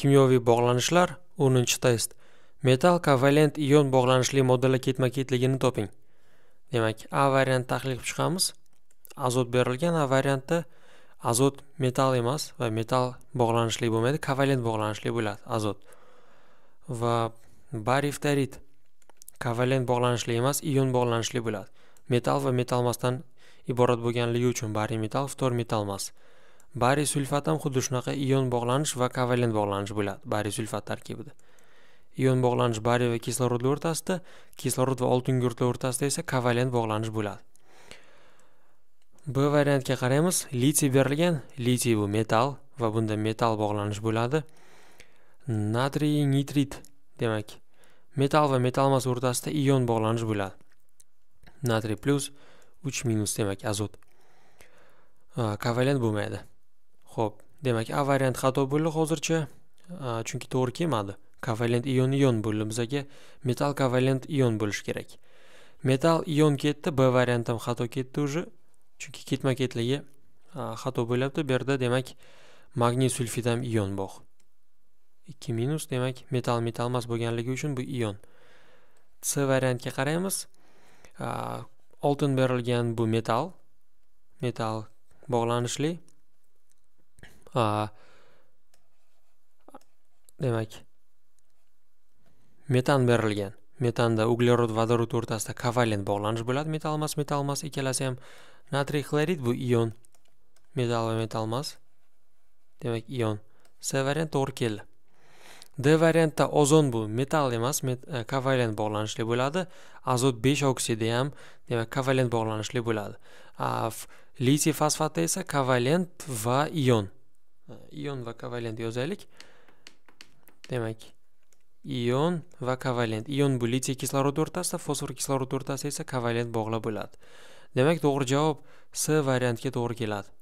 kimyoviy bog'lanishlar 10 test metal kovalent ion bog'lanishli moddala ketma ketligini toping demak a variant tahlil qilib chiqamiz azot berilgan a variantda azot metal emas va metal bog'lanishli bo'lmaydi kovalent bog'lanishli bo'ladi azot va bariftarit kovalent bog'lanishli emas ion bog'lanishli bo'ladi metal va metal emasdan iborat bo'lganligi uchun bariy metal ftor metal emas bariy sulfat ham xuddi shunaqa ion bog'lanish va kovalent bog'lanish bo'ladi bariy sulfat tarkibida ion bog'lanish bariy va kislorodlar o'rtasida kislorod va oltin gurtlar o'rtasida esa kovalent bog'lanish bo'ladi b variantga qaraymiz litiy berilgan litiy bu metal va bunda metal bog'lanish bo'ladi natriy nitrit demak metal va metalmas o'rtasida ion bog'lanish bo'ladi natriy plyus uch minus demak azot kovalent bo'lmaydi Xo'p, demak A variant xato bo'ldi hozircha, chunki to'g'ri kelmadi. Kovalent ion ion bo'ldi, bizaga metal kovalent ion bo'lishi kerak. Metal ion ketdi, B variant ham xato ketdi уже, chunki ketma-ketligi xato bo'lyapti. Bu yerda demak magniy sulfid ham ion bor. 2 minus demak metal metal emas bo'lganligi uchun bu ion. C variantga qaraymiz. Oltin berilgan bu metal. Metal bog'lanishli. demak metan berilgan metanda uglerod vodorod o'rtasida kovalent bog'lanish bo'ladi metal emas metal emas ikkalasi ham natriy xlorid bu ion metal va metal emas demak ion c variant to'g'ri keldi d variantda ozon bu metal emas e, kovalent bog'lanishli bo'ladi azot 5 oksidi ham demak kovalent bog'lanishli bo'ladi litiy fosfatda esa kovalent va ion ion va kovalent yozaylik demak ion va kovalent ion bu litiy kislorod o'rtasida fosfor kislorod o'rtasida esa kovalent bog'la bo'ladi demak to'g'ri javob c variantiga to'g'ri keladi